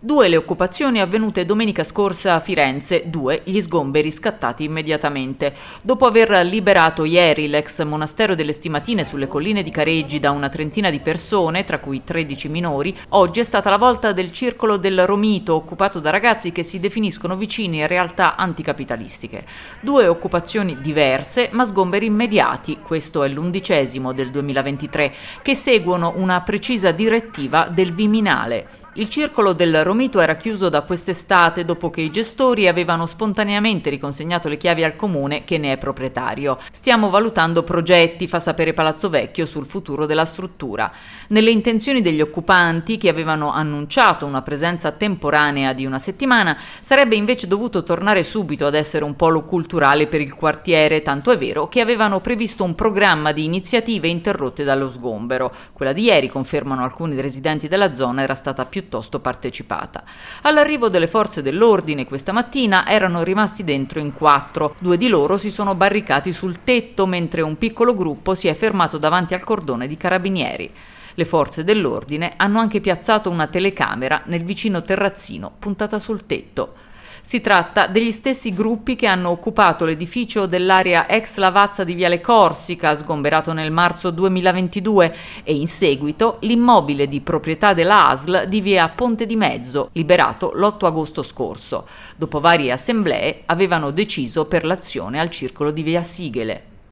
Due le occupazioni avvenute domenica scorsa a Firenze, due gli sgomberi scattati immediatamente. Dopo aver liberato ieri l'ex monastero delle Stimatine sulle colline di Careggi da una trentina di persone, tra cui 13 minori, oggi è stata la volta del circolo del Romito, occupato da ragazzi che si definiscono vicini in realtà anticapitalistiche. Due occupazioni diverse, ma sgomberi immediati, questo è l'undicesimo del 2023, che seguono una precisa direttiva del Viminale. Il circolo del Romito era chiuso da quest'estate dopo che i gestori avevano spontaneamente riconsegnato le chiavi al comune che ne è proprietario. Stiamo valutando progetti, fa sapere Palazzo Vecchio, sul futuro della struttura. Nelle intenzioni degli occupanti, che avevano annunciato una presenza temporanea di una settimana, sarebbe invece dovuto tornare subito ad essere un polo culturale per il quartiere, tanto è vero che avevano previsto un programma di iniziative interrotte dallo sgombero. Quella di ieri, confermano alcuni residenti della zona, era stata piuttosto piuttosto partecipata. All'arrivo delle forze dell'ordine questa mattina erano rimasti dentro in quattro. Due di loro si sono barricati sul tetto, mentre un piccolo gruppo si è fermato davanti al cordone di carabinieri. Le forze dell'ordine hanno anche piazzato una telecamera nel vicino terrazzino puntata sul tetto. Si tratta degli stessi gruppi che hanno occupato l'edificio dell'area ex Lavazza di Viale Corsica, sgomberato nel marzo 2022, e in seguito l'immobile di proprietà della ASL di via Ponte di Mezzo, liberato l'8 agosto scorso. Dopo varie assemblee avevano deciso per l'azione al circolo di via Sigele.